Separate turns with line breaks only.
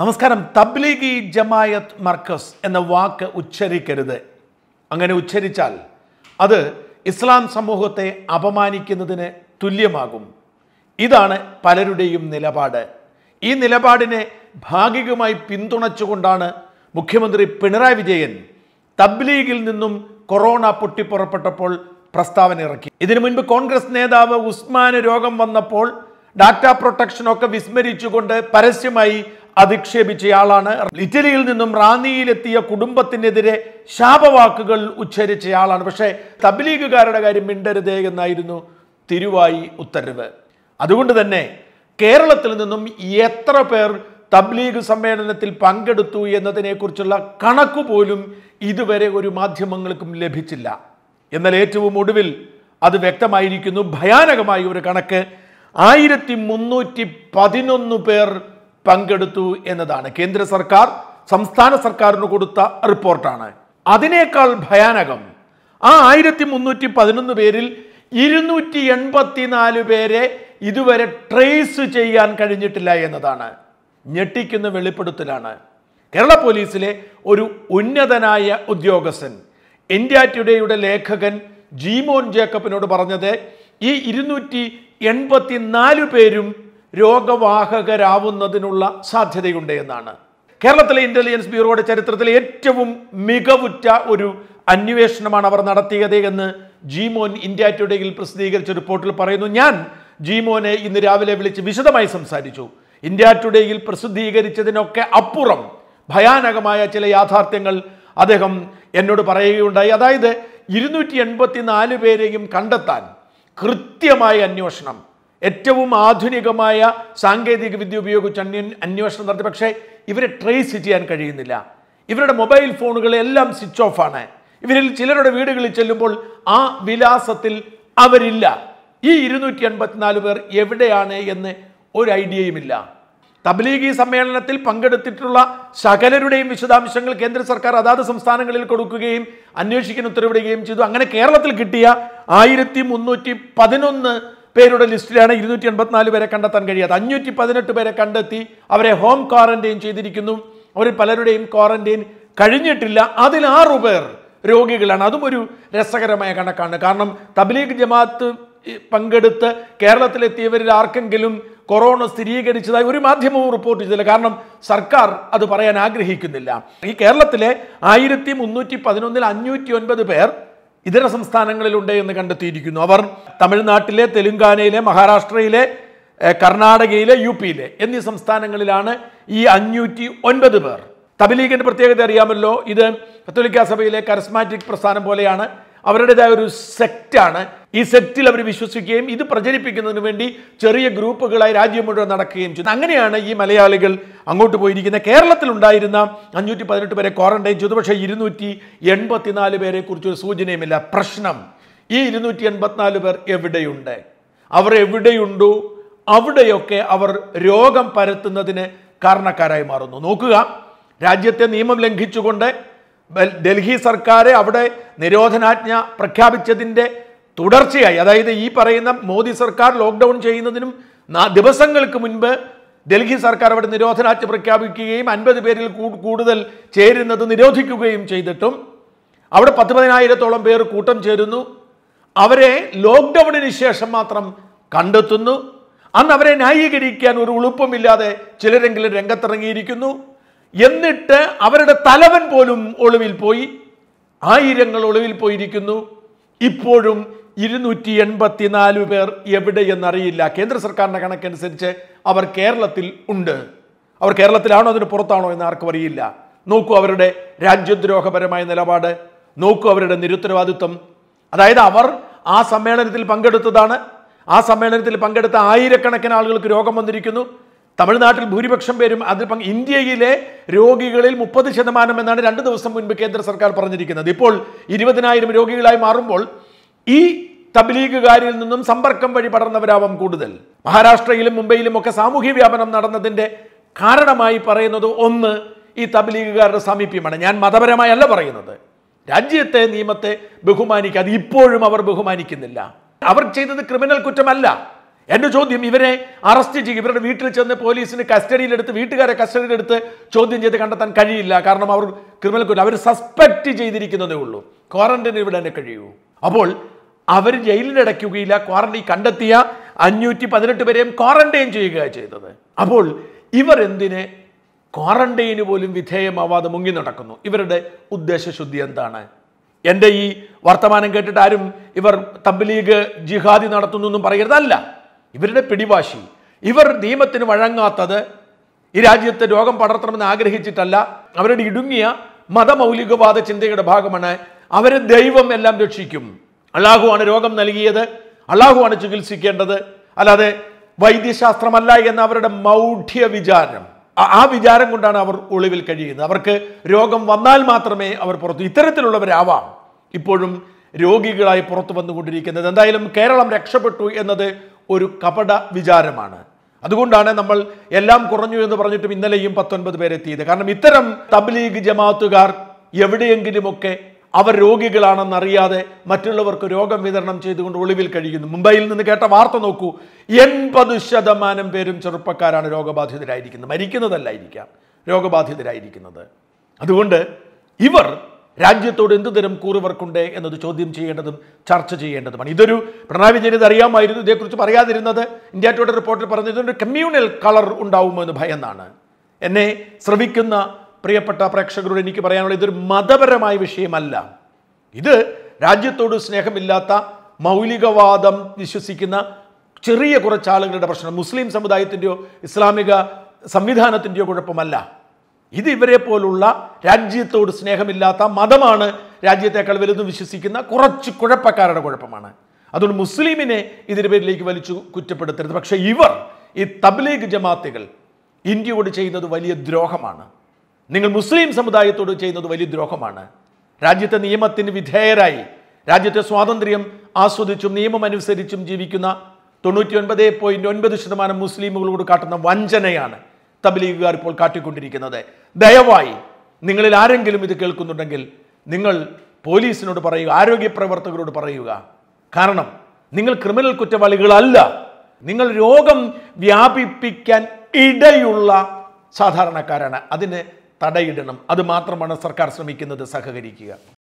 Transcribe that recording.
നമസ്കാരം തബ്ലീഗി ജമായത്ത് മർക്കസ് എന്ന വാക്ക് ഉച്ചരിക്കരുത് അങ്ങനെ ഉച്ചരിച്ചാൽ അത് ഇസ്ലാം സമൂഹത്തെ അപമാനിക്കുന്നതിന് തുല്യമാകും ഇതാണ് പലരുടെയും നിലപാട് ഈ നിലപാടിനെ ഭാഗികമായി പിന്തുണച്ചുകൊണ്ടാണ് മുഖ്യമന്ത്രി പിണറായി വിജയൻ തബ്ലീഗിൽ നിന്നും കൊറോണ പൊട്ടിപ്പുറപ്പെട്ടപ്പോൾ പ്രസ്താവന ഇറക്കി ഇതിനു മുൻപ് കോൺഗ്രസ് നേതാവ് ഉസ്മാന് രോഗം വന്നപ്പോൾ ഡാറ്റ പ്രൊട്ടക്ഷനൊക്കെ വിസ്മരിച്ചുകൊണ്ട് പരസ്യമായി അധിക്ഷേപിച്ചയാളാണ് ഇറ്റലിയിൽ നിന്നും റാന്നിയിലെത്തിയ കുടുംബത്തിനെതിരെ ശാപവാക്കുകൾ ഉച്ചരിച്ചയാളാണ് പക്ഷേ തബ്ലീഗുകാരുടെ കാര്യം മിണ്ടരുതേ എന്നായിരുന്നു തിരുവായി ഉത്തരവ് അതുകൊണ്ട് തന്നെ കേരളത്തിൽ നിന്നും എത്ര പേർ തബ്ലീഗ് സമ്മേളനത്തിൽ പങ്കെടുത്തു എന്നതിനെക്കുറിച്ചുള്ള കണക്ക് പോലും ഇതുവരെ ഒരു മാധ്യമങ്ങൾക്കും ലഭിച്ചില്ല എന്നാൽ ഏറ്റവും ഒടുവിൽ അത് വ്യക്തമായിരിക്കുന്നു ഭയാനകമായ ഒരു കണക്ക് ആയിരത്തി മുന്നൂറ്റി പതിനൊന്ന് പേർ പങ്കെടുത്തു എന്നതാണ് കേന്ദ്ര സർക്കാർ സംസ്ഥാന സർക്കാരിന് കൊടുത്ത റിപ്പോർട്ടാണ് അതിനേക്കാൾ ഭയാനകം ആ ആയിരത്തി മുന്നൂറ്റി പതിനൊന്ന് പേരിൽ ഇരുന്നൂറ്റി എൺപത്തിനാല് പേരെ ഇതുവരെ ട്രേസ് ചെയ്യാൻ കഴിഞ്ഞിട്ടില്ല എന്നതാണ് ഞെട്ടിക്കുന്ന വെളിപ്പെടുത്തലാണ് കേരള പോലീസിലെ ഒരു ഉന്നതനായ ഉദ്യോഗസ്ഥൻ ഇന്ത്യ ടുഡേയുടെ ലേഖകൻ ജീമോൻ ജേക്കബിനോട് പറഞ്ഞത് ഈ ഇരുന്നൂറ്റി എൺപത്തിനാല് പേരും രോഗവാഹകരാവുന്നതിനുള്ള സാധ്യതയുണ്ട് എന്നാണ് കേരളത്തിലെ ഇന്റലിജൻസ് ബ്യൂറോയുടെ ചരിത്രത്തിലെ ഏറ്റവും മികവുറ്റ ഒരു അന്വേഷണമാണ് അവർ നടത്തിയത് എന്ന് ജിമോൻ ഇന്ത്യ ടുഡേയിൽ പ്രസിദ്ധീകരിച്ച റിപ്പോർട്ടിൽ പറയുന്നു ഞാൻ ജിമോനെ ഇന്ന് രാവിലെ വിളിച്ച് വിശദമായി സംസാരിച്ചു ഇന്ത്യ ടുഡേയിൽ പ്രസിദ്ധീകരിച്ചതിനൊക്കെ അപ്പുറം ഭയാനകമായ ചില യാഥാർത്ഥ്യങ്ങൾ അദ്ദേഹം എന്നോട് പറയുകയുണ്ടായി അതായത് ഇരുന്നൂറ്റി പേരെയും കണ്ടെത്താൻ കൃത്യമായ അന്വേഷണം ഏറ്റവും ആധുനികമായ സാങ്കേതിക വിദ്യ ഉപയോഗിച്ച് അന്യ അന്വേഷണം നടത്തി പക്ഷേ ഇവരെ ട്രേസ് ചെയ്യാൻ കഴിയുന്നില്ല ഇവരുടെ മൊബൈൽ ഫോണുകളെല്ലാം സ്വിച്ച് ഓഫാണ് ഇവരിൽ ചിലരുടെ വീടുകളിൽ ചെല്ലുമ്പോൾ ആ വിലാസത്തിൽ അവരില്ല ഈ ഇരുന്നൂറ്റി എൺപത്തിനാല് പേർ എവിടെയാണ് എന്ന് ഒരു ഐഡിയയുമില്ല തബ്ലീഗി സമ്മേളനത്തിൽ പങ്കെടുത്തിട്ടുള്ള സകലരുടെയും വിശദാംശങ്ങൾ കേന്ദ്ര സർക്കാർ അതാത് സംസ്ഥാനങ്ങളിൽ കൊടുക്കുകയും അന്വേഷിക്കാൻ ഉത്തരവിടുകയും ചെയ്തു അങ്ങനെ കേരളത്തിൽ കിട്ടിയ ആയിരത്തി മുന്നൂറ്റി പതിനൊന്ന് പേരുടെ ലിസ്റ്റിലാണ് ഇരുന്നൂറ്റി എൺപത്തിനാല് പേരെ കണ്ടെത്താൻ കഴിയാത്ത അഞ്ഞൂറ്റി പതിനെട്ട് പേരെ കണ്ടെത്തി അവരെ ഹോം ക്വാറന്റൈൻ ചെയ്തിരിക്കുന്നു അവരിൽ പലരുടെയും ക്വാറന്റൈൻ കഴിഞ്ഞിട്ടില്ല അതിൽ ആറു പേർ രോഗികളാണ് അതും ഒരു രസകരമായ കണക്കാണ് കാരണം തബ്ലീഗ് ജമാഅത്ത് പങ്കെടുത്ത് കേരളത്തിലെത്തിയവരിൽ ആർക്കെങ്കിലും കൊറോണ സ്ഥിരീകരിച്ചതായി ഒരു മാധ്യമവും റിപ്പോർട്ട് ചെയ്തില്ല കാരണം സർക്കാർ അത് പറയാൻ ആഗ്രഹിക്കുന്നില്ല ഈ കേരളത്തിലെ ആയിരത്തി മുന്നൂറ്റി പതിനൊന്നിൽ അഞ്ഞൂറ്റി ഒൻപത് പേർ ഇതര സംസ്ഥാനങ്ങളിലുണ്ട് എന്ന് കണ്ടെത്തിയിരിക്കുന്നു അവർ തമിഴ്നാട്ടിലെ തെലുങ്കാനയിലെ മഹാരാഷ്ട്രയിലെ കർണാടകയിലെ യു പിയിലെ എന്നീ സംസ്ഥാനങ്ങളിലാണ് ഈ അഞ്ഞൂറ്റി ഒൻപത് പേർ തബലീഗിൻ്റെ പ്രത്യേകത അറിയാമല്ലോ ഇത് കത്തോലിക്ക സഭയിലെ കരസ്മാറ്റിക് പ്രസ്ഥാനം പോലെയാണ് അവരുടേതായ ഒരു സെക്റ്റാണ് ഈ സെക്റ്റിൽ അവർ വിശ്വസിക്കുകയും ഇത് പ്രചരിപ്പിക്കുന്നതിന് വേണ്ടി ചെറിയ ഗ്രൂപ്പുകളായി രാജ്യം മുഴുവൻ നടക്കുകയും ചെയ്തു അങ്ങനെയാണ് ഈ മലയാളികൾ അങ്ങോട്ട് പോയിരിക്കുന്നത് ഉണ്ടായിരുന്ന അഞ്ഞൂറ്റി പതിനെട്ട് പേരെ ക്വാറന്റൈൻ ചെയ്തു പക്ഷേ ഇരുന്നൂറ്റി എൺപത്തിനാല് പേരെ കുറിച്ചൊരു സൂചനയുമില്ല പ്രശ്നം ഈ ഇരുന്നൂറ്റി എൺപത്തിനാല് പേർ എവിടെയുണ്ട് അവർ എവിടെയുണ്ടോ അവിടെയൊക്കെ അവർ രോഗം പരത്തുന്നതിന് കാരണക്കാരായി മാറുന്നു നോക്കുക രാജ്യത്തെ നിയമം ലംഘിച്ചുകൊണ്ട് ഡൽഹി സർക്കാർ അവിടെ നിരോധനാജ്ഞ പ്രഖ്യാപിച്ചതിൻ്റെ തുടർച്ചയായി അതായത് ഈ പറയുന്ന മോദി സർക്കാർ ലോക്ക്ഡൗൺ ചെയ്യുന്നതിനും ദിവസങ്ങൾക്ക് മുൻപ് ഡൽഹി സർക്കാർ അവിടെ നിരോധനാജ്ഞ പ്രഖ്യാപിക്കുകയും അൻപത് പേരിൽ കൂടുതൽ ചേരുന്നത് നിരോധിക്കുകയും ചെയ്തിട്ടും അവിടെ പത്ത് പതിനായിരത്തോളം പേർ കൂട്ടം ചേരുന്നു അവരെ ലോക്ക്ഡൗണിന് ശേഷം മാത്രം കണ്ടെത്തുന്നു അന്ന് അവരെ ന്യായീകരിക്കാൻ ഒരു ഉളുപ്പമില്ലാതെ ചിലരെങ്കിലും രംഗത്തിറങ്ങിയിരിക്കുന്നു എന്നിട്ട് അവരുടെ തലവൻ പോലും ഒളിവിൽ പോയി ആയിരങ്ങൾ ഒളിവിൽ പോയിരിക്കുന്നു ഇപ്പോഴും ഇരുന്നൂറ്റി എൺപത്തിനാല് പേർ എവിടെയെന്നറിയില്ല കേന്ദ്ര സർക്കാരിൻ്റെ കണക്കനുസരിച്ച് അവർ കേരളത്തിൽ ഉണ്ട് അവർ കേരളത്തിലാണോ അതിന് പുറത്താണോ എന്ന് ആർക്കും അറിയില്ല നോക്കൂ അവരുടെ രാജ്യദ്രോഹപരമായ നിലപാട് നോക്കൂ അവരുടെ നിരുത്തരവാദിത്വം അതായത് അവർ ആ സമ്മേളനത്തിൽ പങ്കെടുത്തതാണ് ആ സമ്മേളനത്തിൽ പങ്കെടുത്ത ആയിരക്കണക്കിന് ആളുകൾക്ക് രോഗം വന്നിരിക്കുന്നു തമിഴ്നാട്ടിൽ ഭൂരിപക്ഷം പേരും അതിൽ പങ്ക് ഇന്ത്യയിലെ രോഗികളിൽ മുപ്പത് ശതമാനം എന്നാണ് രണ്ട് ദിവസം മുൻപ് കേന്ദ്ര സർക്കാർ പറഞ്ഞിരിക്കുന്നത് ഇപ്പോൾ ഇരുപതിനായിരം രോഗികളായി മാറുമ്പോൾ ഈ തബ്ലീഗുകാരിൽ നിന്നും സമ്പർക്കം വഴി പടർന്നവരാവാം കൂടുതൽ മഹാരാഷ്ട്രയിലും മുംബൈയിലും ഒക്കെ സാമൂഹ്യ വ്യാപനം നടന്നതിൻ്റെ കാരണമായി പറയുന്നത് ഒന്ന് ഈ തബ്ലീഗുകാരുടെ സാമീപ്യമാണ് ഞാൻ മതപരമായല്ല പറയുന്നത് രാജ്യത്തെ നിയമത്തെ ബഹുമാനിക്കാതെ ഇപ്പോഴും അവർ ബഹുമാനിക്കുന്നില്ല അവർ ചെയ്തത് ക്രിമിനൽ കുറ്റമല്ല എൻ്റെ ചോദ്യം ഇവരെ അറസ്റ്റ് ചെയ്യും ഇവരുടെ വീട്ടിൽ ചെന്ന് പോലീസിന് കസ്റ്റഡിയിലെടുത്ത് വീട്ടുകാരെ കസ്റ്റഡിയിലെടുത്ത് ചോദ്യം ചെയ്ത് കണ്ടെത്താൻ കഴിയില്ല കാരണം അവർ ക്രിമിനൽ കുറ്റം അവർ സസ്പെക്ട് ചെയ്തിരിക്കുന്നതേ ഉള്ളൂ ക്വാറന്റൈൻ ഇവിടെ തന്നെ കഴിയൂ അപ്പോൾ അവർ ജയിലിലടയ്ക്കുകയില്ല ക്വാറന്റൈൻ കണ്ടെത്തിയ അഞ്ഞൂറ്റി പതിനെട്ട് പേരെയും ക്വാറന്റൈൻ ചെയ്യുക ചെയ്തത് അപ്പോൾ ഇവർ എന്തിന് ക്വാറന്റൈന് പോലും വിധേയമാവാതെ മുങ്ങി നടക്കുന്നു ഇവരുടെ ഉദ്ദേശശുദ്ധി എന്താണ് എൻ്റെ ഈ വർത്തമാനം കേട്ടിട്ട് ആരും ഇവർ തബ്ലീഗ് ജിഹാദി നടത്തുന്നു എന്നും പറയരുതല്ല ഇവരുടെ പിടിവാശി ഇവർ നിയമത്തിന് വഴങ്ങാത്തത് ഈ രാജ്യത്ത് രോഗം പടർത്തണമെന്ന് ആഗ്രഹിച്ചിട്ടല്ല അവരുടെ ഇടുങ്ങിയ മതമൗലികവാദ ചിന്തയുടെ ഭാഗമാണ് അവരെ ദൈവം എല്ലാം രക്ഷിക്കും അള്ളാഹുവാണ് രോഗം നൽകിയത് അള്ളാഹുവാണ് ചികിത്സിക്കേണ്ടത് അല്ലാതെ വൈദ്യശാസ്ത്രമല്ല എന്ന അവരുടെ മൗഢ്യ വിചാരം ആ വിചാരം കൊണ്ടാണ് അവർ ഒളിവിൽ കഴിയുന്നത് അവർക്ക് രോഗം വന്നാൽ മാത്രമേ അവർ പുറത്തു ഇത്തരത്തിലുള്ളവരാവാം ഇപ്പോഴും രോഗികളായി പുറത്തു വന്നുകൊണ്ടിരിക്കുന്നത് എന്തായാലും കേരളം രക്ഷപ്പെട്ടു എന്നത് ഒരു കപട വിചാരമാണ് അതുകൊണ്ടാണ് നമ്മൾ എല്ലാം കുറഞ്ഞു എന്ന് പറഞ്ഞിട്ടും ഇന്നലെയും പത്തൊൻപത് പേരെത്തിയത് കാരണം ഇത്തരം തബ്ലീഗ് ജമാഅത്തുകാർ എവിടെയെങ്കിലുമൊക്കെ അവർ രോഗികളാണെന്നറിയാതെ മറ്റുള്ളവർക്ക് രോഗം വിതരണം ചെയ്തുകൊണ്ട് ഒളിവിൽ കഴിയുന്നു മുംബൈയിൽ നിന്ന് കേട്ട വാർത്ത നോക്കൂ എൺപത് ശതമാനം പേരും ചെറുപ്പക്കാരാണ് രോഗബാധിതരായിരിക്കുന്നത് മരിക്കുന്നതല്ലായിരിക്കാം രോഗബാധിതരായിരിക്കുന്നത് അതുകൊണ്ട് ഇവർ രാജ്യത്തോട് എന്ത് തരം കൂറുവർക്കുണ്ട് എന്നത് ചോദ്യം ചെയ്യേണ്ടതും ചർച്ച ചെയ്യേണ്ടതുമാണ് ഇതൊരു പിണറായി വിജയൻ ഇത് അറിയാമായിരുന്നു ഇതേക്കുറിച്ച് പറയാതിരുന്നത് ഇന്ത്യ ടുഡേ റിപ്പോർട്ടിൽ പറഞ്ഞത് ഇതൊരു കമ്മ്യൂണൽ കളർ ഉണ്ടാവുമെന്ന് ഭയന്നാണ് എന്നെ ശ്രവിക്കുന്ന പ്രിയപ്പെട്ട പ്രേക്ഷകരോട് എനിക്ക് പറയാനുള്ളത് ഇതൊരു മതപരമായ വിഷയമല്ല ഇത് രാജ്യത്തോട് സ്നേഹമില്ലാത്ത മൗലികവാദം വിശ്വസിക്കുന്ന ചെറിയ കുറച്ച് ആളുകളുടെ പ്രശ്നം മുസ്ലിം സമുദായത്തിൻ്റെയോ ഇസ്ലാമിക സംവിധാനത്തിൻ്റെയോ കുഴപ്പമല്ല ഇത് ഇവരെ പോലുള്ള രാജ്യത്തോട് സ്നേഹമില്ലാത്ത മതമാണ് രാജ്യത്തേക്കാൾ വലുതും വിശ്വസിക്കുന്ന കുറച്ച് കുഴപ്പക്കാരുടെ കുഴപ്പമാണ് അതുകൊണ്ട് മുസ്ലിമിനെ ഇതിൻ്റെ പേരിലേക്ക് വലിച്ചു കുറ്റപ്പെടുത്തരുത് പക്ഷേ ഇവർ ഈ തബ്ലീഗ് ജമാത്തുകൾ ഇന്ത്യയോട് ചെയ്യുന്നത് വലിയ ദ്രോഹമാണ് നിങ്ങൾ മുസ്ലിം സമുദായത്തോട് ചെയ്യുന്നത് വലിയ ദ്രോഹമാണ് രാജ്യത്തെ നിയമത്തിന് വിധേയരായി രാജ്യത്തെ സ്വാതന്ത്ര്യം ആസ്വദിച്ചും നിയമം അനുസരിച്ചും ജീവിക്കുന്ന തൊണ്ണൂറ്റി ഒൻപത് ഒൻപത് ശതമാനം മുസ്ലിമുകളോട് കാട്ടുന്ന വഞ്ചനയാണ് തബ്ലീഗുകാർ ഇപ്പോൾ കാട്ടിക്കൊണ്ടിരിക്കുന്നത് ദയവായി നിങ്ങളിൽ ആരെങ്കിലും ഇത് കേൾക്കുന്നുണ്ടെങ്കിൽ നിങ്ങൾ പോലീസിനോട് പറയുക ആരോഗ്യ പ്രവർത്തകരോട് പറയുക കാരണം നിങ്ങൾ ക്രിമിനൽ കുറ്റവാളികളല്ല നിങ്ങൾ രോഗം വ്യാപിപ്പിക്കാൻ ഇടയുള്ള സാധാരണക്കാരാണ് അതിന് തടയിടണം അത് മാത്രമാണ് സർക്കാർ ശ്രമിക്കുന്നത് സഹകരിക്കുക